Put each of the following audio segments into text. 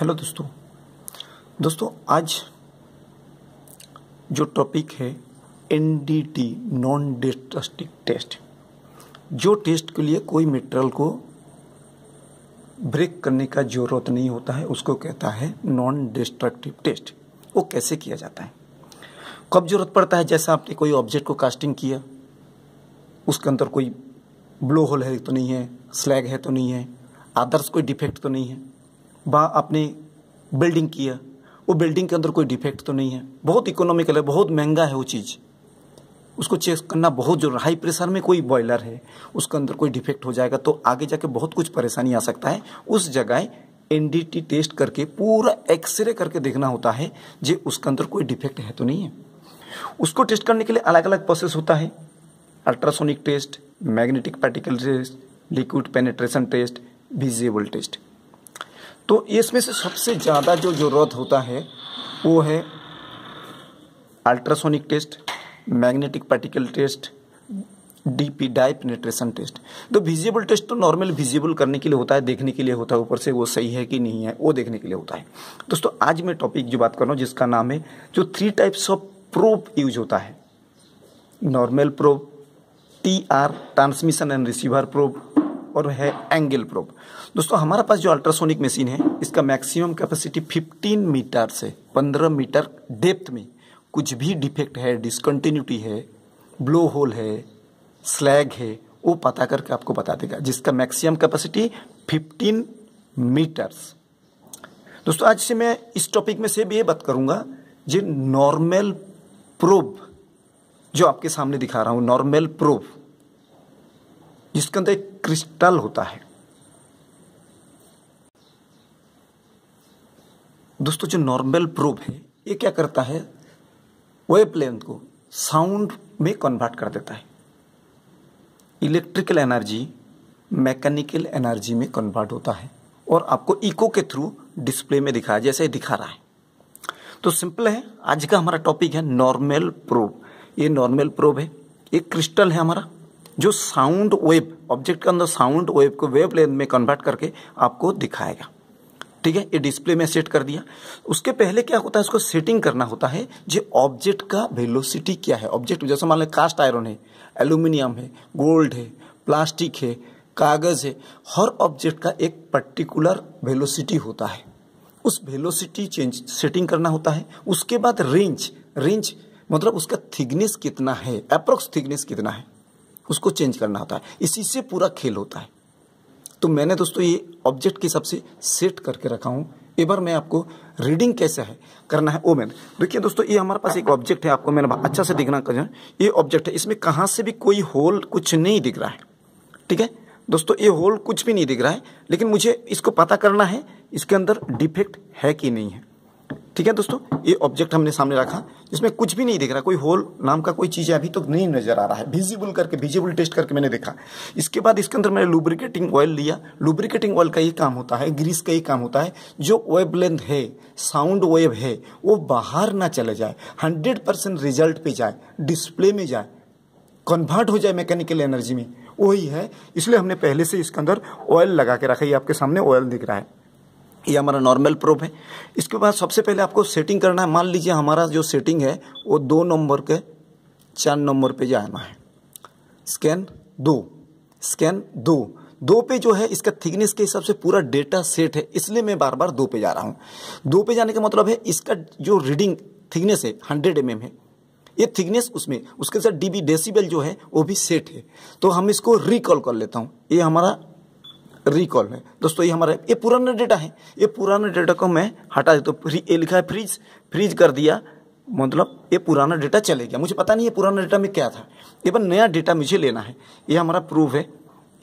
hello दोस्तों दोस्तों आज जो टॉपिक है N D T non destructive test जो टेस्ट के लिए कोई मेटेरियल को ब्रेक करने का ज़रूरत नहीं होता है उसको कहता है नॉन डिस्ट्रक्टिव टेस्ट वो कैसे किया जाता है कब जरूरत पड़ता है जैसा आपने कोई ऑब्जेक्ट को कास्टिंग किया उसके अंदर कोई ब्लो होल है तो नहीं है स्लैग है तो नहीं है आदर्श कोई डिफेक्ट तो नहीं है बा अपनी बिल्डिंग किया वो बिल्डिंग के अंदर कोई डिफेक्ट तो नहीं है बहुत इकोनॉमिकल है बहुत महंगा है वो चीज़ उसको चेक करना बहुत जरूर हाई प्रेशर में कोई बॉयलर है उसके अंदर कोई डिफेक्ट हो जाएगा तो आगे जाके बहुत कुछ परेशानी आ सकता है उस जगह एन टेस्ट करके पूरा एक्सरे करके देखना होता है जे उसके अंदर कोई डिफेक्ट है तो नहीं है उसको टेस्ट करने के लिए अलग अलग प्रोसेस होता है ultrasonic test magnetic particle test liquid penetration test visible test तो इसमें से सबसे ज़्यादा जो ज़रूरत होता है वो है ultrasonic test magnetic particle test DP dye penetration test तो विजिबल टेस्ट तो नॉर्मल विजिबल करने के लिए होता है देखने के लिए होता है ऊपर से वो सही है कि नहीं है वो देखने के लिए होता है दोस्तों आज मैं टॉपिक जो बात कर रहा हूँ जिसका नाम है जो three types of probe use होता है normal probe T R transmission and receiver probe और है एंगल प्रोब दोस्तों हमारे पास जो अल्ट्रासोनिक मशीन है इसका मैक्सिमम कैपेसिटी 15 मीटर से 15 मीटर डेप्थ में कुछ भी डिफेक्ट है डिसकंटिन्यूटी है ब्लो होल है स्लैग है वो पता करके आपको बता देगा जिसका मैक्सिमम कैपेसिटी 15 मीटर्स दोस्तों आज से मैं इस टॉपिक में से भी ये बात करूंगा जो नॉर्मल प्रोब जो आपके सामने दिखा रहा हूँ नॉर्मल प्रोब जिसके अंदर एक क्रिस्टल होता है दोस्तों जो नॉर्मल प्रोब है ये क्या करता है वेब लेंथ को साउंड में कन्वर्ट कर देता है इलेक्ट्रिकल एनर्जी मैकेनिकल एनर्जी में कन्वर्ट होता है और आपको इको के थ्रू डिस्प्ले में दिखाया जैसे दिखा रहा है तो सिंपल है आज का हमारा टॉपिक है नॉर्मल प्रोब ये नॉर्मल प्रोब है ये क्रिस्टल है हमारा जो साउंड वेव ऑब्जेक्ट के अंदर साउंड वेव को वेव लेंथ में कन्वर्ट करके आपको दिखाएगा ठीक है ये डिस्प्ले में सेट कर दिया उसके पहले क्या होता है इसको सेटिंग करना होता है जो ऑब्जेक्ट का वेलोसिटी क्या है ऑब्जेक्ट जैसे मान लें कास्ट आयरन है एल्यूमिनियम है गोल्ड है प्लास्टिक है कागज़ है हर ऑब्जेक्ट का एक पर्टिकुलर वेलोसिटी होता है उस वेलोसिटी चेंज सेटिंग करना होता है उसके बाद रेंज रेंज मतलब उसका थिकनेस कितना है अप्रोक्स थिकनेस कितना है उसको चेंज करना होता है इसी से पूरा खेल होता है तो मैंने दोस्तों ये ऑब्जेक्ट के हिसाब से सेट करके रखा हूँ एक बार मैं आपको रीडिंग कैसे है करना है वो मैंने देखिए दोस्तों ये हमारे पास एक ऑब्जेक्ट है आपको मैंने अच्छा से दिखना कर ये ऑब्जेक्ट है इसमें कहाँ से भी कोई होल कुछ नहीं दिख रहा है ठीक है दोस्तों ये होल कुछ भी नहीं दिख रहा है लेकिन मुझे इसको पता करना है इसके अंदर डिफेक्ट है कि नहीं है ठीक है दोस्तों ये ऑब्जेक्ट हमने सामने रखा इसमें कुछ भी नहीं दिख रहा कोई होल नाम का कोई चीज़ अभी तक तो नहीं नजर आ रहा है विजिबल करके विजिबल टेस्ट करके मैंने देखा इसके बाद इसके अंदर मैंने लुब्रिकेटिंग ऑयल लिया लुब्रिकेटिंग ऑयल का ही काम होता है ग्रीस का ही काम होता है जो वेब लेंथ है साउंड वेब है वो बाहर ना चले जाए हंड्रेड परसेंट रिजल्ट पे जाए डिस्प्ले में जाए कन्वर्ट हो जाए मैकेनिकल एनर्जी में वही है इसलिए हमने पहले से इसके अंदर ऑयल लगा के रखा ये आपके सामने ऑयल दिख रहा है ये हमारा नॉर्मल प्रोब है इसके बाद सबसे पहले आपको सेटिंग करना है मान लीजिए हमारा जो सेटिंग है वो दो नंबर के चार नंबर पे जाना है स्कैन दो स्कैन दो दो पे जो है इसका थिकनेस के हिसाब से पूरा डेटा सेट है इसलिए मैं बार बार दो पे जा रहा हूँ दो पे जाने का मतलब है इसका जो रीडिंग थिकनेस है हंड्रेड एम mm है ये थिकनेस उसमें उसके साथ डी बी डेसीबल जो है वो भी सेट है तो हम इसको रिकॉल कर लेता हूँ ये हमारा रिकॉल में दोस्तों ये हमारा ये पुराना डेटा है ये पुराना डेटा को मैं हटा देता तो ये लिखा है फ्रीज फ्रीज कर दिया मतलब ये पुराना डेटा चले गया मुझे पता नहीं ये पुराना डेटा में क्या था एवं नया डेटा मुझे लेना है ये हमारा प्रूफ है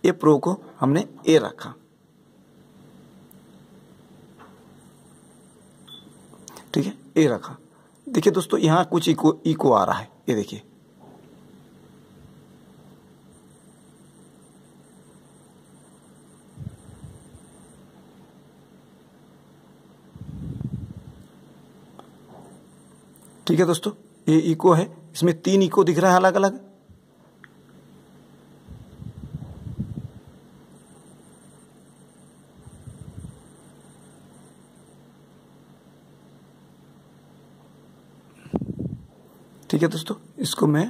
ये प्रो को हमने ए रखा ठीक है ए रखा देखिए दोस्तों यहाँ कुछ इको इको आ रहा है ये देखिए ठीक है दोस्तों ये इको है इसमें तीन इको दिख रहा है अलग अलग ठीक है दोस्तों इसको मैं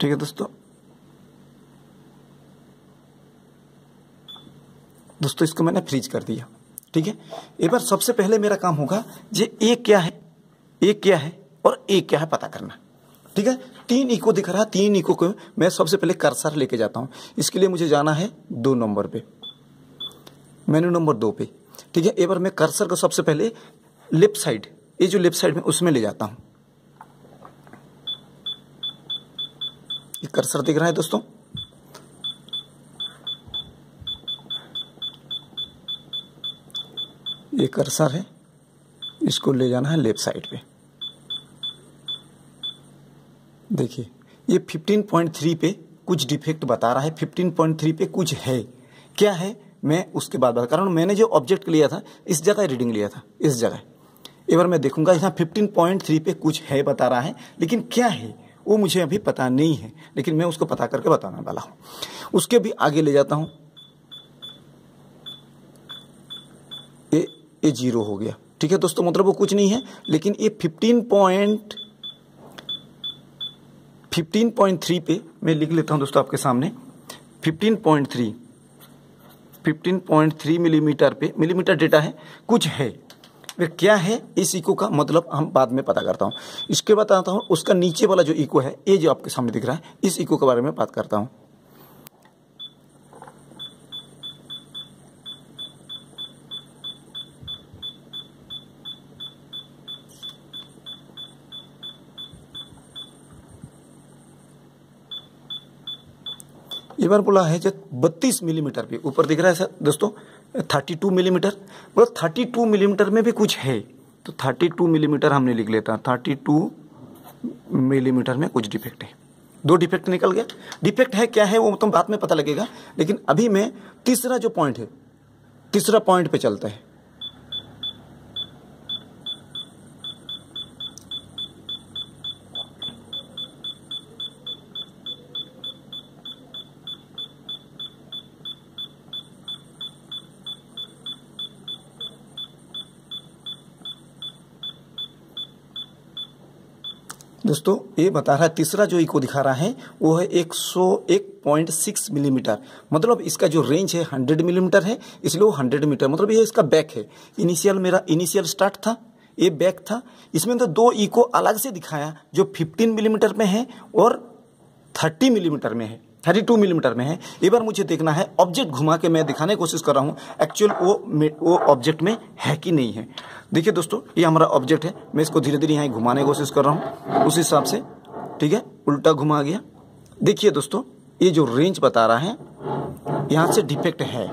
ठीक है दोस्तों दोस्तों इसको मैंने फ्रीज कर दिया ठीक है এবারে সবচেয়ে প্রথমে আমার কাজ হবে যে a কি আছে a কি আছে আর a কি আছে এটা জানা ঠিক আছে তিন ইকো দেখা رہا তিন ইকো আমি সবচেয়ে প্রথমে কারসার लेके جاتا ہوں اس کے لیے مجھے جانا ہے 2 নম্বর پہ মেনু নম্বর 2 پہ ঠিক আছে এবারে আমি কারসারকে সবচেয়ে প্রথমে लेफ्ट সাইড এই যে लेफ्ट সাইড میں اس میں لے جاتا ہوں یہ কারসার दिख रहा है दोस्तों ये कर्सर है इसको ले जाना है लेफ्ट साइड पे देखिए ये 15.3 पे कुछ डिफेक्ट बता रहा है 15.3 पे कुछ है क्या है मैं उसके बाद बता कारण मैंने जो ऑब्जेक्ट लिया था इस जगह रीडिंग लिया था इस जगह एक बार मैं देखूंगा यहाँ फिफ्टीन पॉइंट थ्री पे कुछ है बता रहा है लेकिन क्या है वो मुझे अभी पता नहीं है लेकिन मैं उसको पता करके बताने वाला हूँ उसके भी आगे ले जाता हूँ ये जीरो हो गया ठीक है दोस्तों मतलब वो कुछ नहीं है लेकिन ये fifteen point fifteen point three पे मैं लिख लेता हूं दोस्तों आपके सामने fifteen point three fifteen point three millimetre पे मिलीमीटर डेटा है कुछ है वे क्या है इस इको का मतलब हम बाद में पता करता हूँ इसके बाद आता हूँ उसका नीचे वाला जो इको है ये जो आपके सामने दिख रहा है इस इको के बारे में बात करता हूँ बार बोला है जो बत्तीस मिलीमीटर पे ऊपर दिख रहा है सर दोस्तों थर्टी टू मिलीमीटर बोला थर्टी टू मिलीमीटर में भी कुछ है तो थर्टी टू मिलीमीटर हमने लिख लेता थर्टी टू मिलीमीटर में कुछ डिफेक्ट है दो डिफेक्ट निकल गया डिफेक्ट है क्या है वो तो बाद में पता लगेगा लेकिन अभी मैं तीसरा जो पॉइंट है तीसरा पॉइंट पे चलता है दोस्तों ये बता रहा है तीसरा जो इको दिखा रहा है वो है एक सौ एक पॉइंट सिक्स मिलीमीटर मतलब इसका जो रेंज है हंड्रेड मिलीमीटर है इसलिए वो हंड्रेड मीटर मतलब ये इसका बैक है इनिशियल मेरा इनिशियल स्टार्ट था ये बैक था इसमें तो दो इको अलग से दिखाया जो फिफ्टीन मिलीमीटर में है और थर्टी मिलीमीटर में है थर्टी टू मिलीमीटर में है एक बार मुझे देखना है ऑब्जेक्ट घुमा के मैं दिखाने की कोशिश कर रहा हूँ एक्चुअल वो वो ऑब्जेक्ट में है कि नहीं है देखिए दोस्तों ये हमारा ऑब्जेक्ट है मैं इसको धीरे धीरे यहाँ घुमाने की कोशिश कर रहा हूँ उस हिसाब से ठीक है उल्टा घुमा गया देखिए दोस्तों ये जो रेंज बता रहा है यहाँ से डिफेक्ट है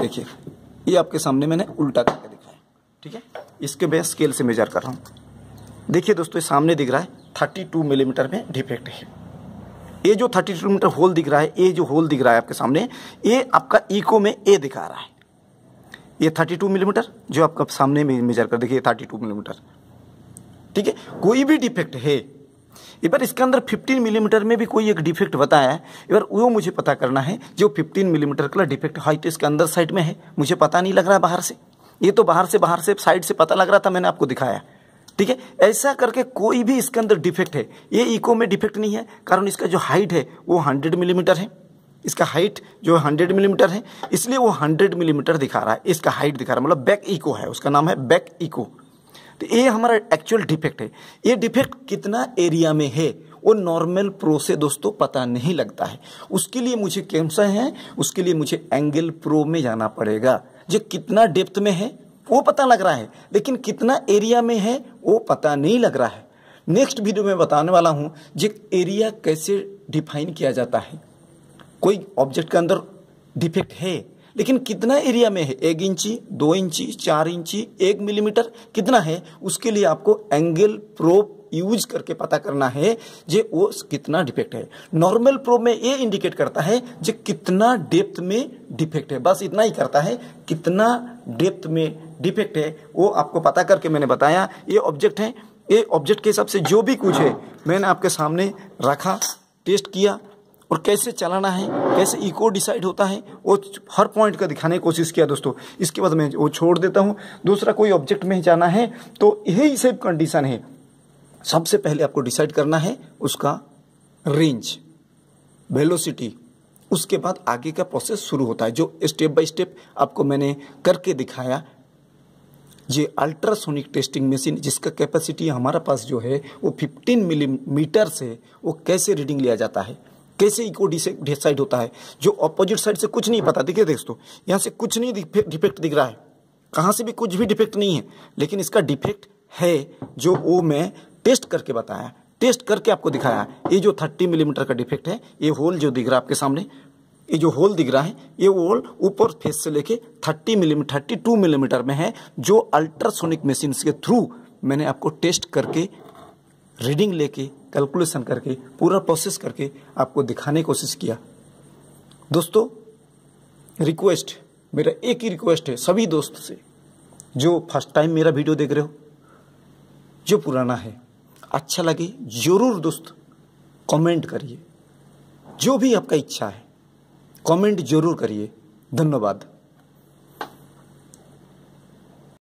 देखिए ये आपके सामने मैंने उल्टा करके दिखाया ठीक है इसके मैं स्केल से मेजर कर रहा हूँ देखिए दोस्तों सामने दिख रहा है थर्टी टू मिलीमीटर में डिफेक्ट है ये जो थर्टी टू मीटर होल दिख रहा है ये जो होल दिख रहा है आपके सामने ये आपका इको में ए दिखा रहा है ये थर्टी टू मिलीमीटर जो आपका सामने में मेजर कर देखिए थर्टी टू मिलीमीटर ठीक है कोई भी डिफेक्ट है एक बार इसके अंदर 15 मिलीमीटर में भी कोई एक डिफेक्ट बताया है एक बार वो मुझे पता करना है जो 15 मिलीमीटर का डिफेक्ट हाइट इसके अंदर साइड में है मुझे पता नहीं लग रहा है बाहर से ये तो बाहर से बाहर से साइड से पता लग रहा था मैंने आपको दिखाया ठीक है ऐसा करके कोई भी इसके अंदर डिफेक्ट है ये इको में डिफेक्ट नहीं है कारण इसका जो हाइट है वो हंड्रेड मिलीमीटर है इसका हाइट जो हंड्रेड मिलीमीटर है इसलिए वो हंड्रेड मिलीमीटर दिखा रहा है इसका हाइट दिखा रहा है मतलब बैक इको है उसका नाम है बैक इको तो ये हमारा एक्चुअल डिफेक्ट है ये डिफेक्ट कितना एरिया में है वो नॉर्मल प्रो से दोस्तों पता नहीं लगता है उसके लिए मुझे कैमसा है उसके लिए मुझे एंगल प्रो में जाना पड़ेगा जो कितना डेप्थ में है वो पता लग रहा है लेकिन कितना एरिया में है वो पता नहीं लग रहा है नेक्स्ट वीडियो में बताने वाला हूँ जो एरिया कैसे डिफाइन किया जाता है कोई ऑब्जेक्ट के अंदर डिफेक्ट है लेकिन कितना एरिया में है एक इंची दो इंची चार इंची एक मिलीमीटर कितना है उसके लिए आपको एंगल प्रोप यूज करके पता करना है जे वो कितना डिफेक्ट है नॉर्मल प्रोब में ये इंडिकेट करता है जे कितना डेप्थ में डिफेक्ट है बस इतना ही करता है कितना डेप्थ में डिफेक्ट है वो आपको पता करके मैंने बताया ये ऑब्जेक्ट है ये ऑब्जेक्ट के हिसाब से जो भी कुछ है मैंने आपके सामने रखा टेस्ट किया और कैसे चलाना है कैसे इको डिसाइड होता है वो हर पॉइंट का दिखाने की कोशिश किया दोस्तों इसके बाद मैं वो छोड़ देता हूँ दूसरा कोई ऑब्जेक्ट में जाना है तो यही सेम कंडीशन है सबसे पहले आपको डिसाइड करना है उसका रेंज वेलोसिटी उसके बाद आगे का प्रोसेस शुरू होता है जो स्टेप बाय स्टेप आपको मैंने करके दिखाया ये अल्ट्रासोनिक टेस्टिंग मशीन जिसका कैपेसिटी हमारा पास जो है वो 15 मिलीमीटर से वो कैसे रीडिंग लिया जाता है कैसे इको डिसाइड होता है जो अपोजिट साइड से कुछ नहीं पता देखिए दोस्तों यहाँ से कुछ नहीं डिफेक्ट दिख रहा है कहाँ से भी कुछ भी डिफेक्ट नहीं है लेकिन इसका डिफेक्ट है जो वो मैं टेस्ट करके बताया टेस्ट करके आपको दिखाया ये जो 30 मिलीमीटर mm का डिफेक्ट है ये होल जो दिख रहा है आपके सामने ये जो होल दिख रहा है ये होल ऊपर फेस से लेके 30 मिलीमीटर थर्टी टू मिलीमीटर में है जो अल्ट्रासोनिक मशीन के थ्रू मैंने आपको टेस्ट करके रीडिंग लेके कैलकुलेशन करके पूरा प्रोसेस करके आपको दिखाने की कोशिश किया दोस्तों रिक्वेस्ट मेरा एक ही रिक्वेस्ट है सभी दोस्त से जो फर्स्ट टाइम मेरा वीडियो देख रहे हो जो पुराना है अच्छा लगे ज़रूर दोस्त कमेंट करिए जो भी आपका इच्छा है कमेंट जरूर करिए धन्यवाद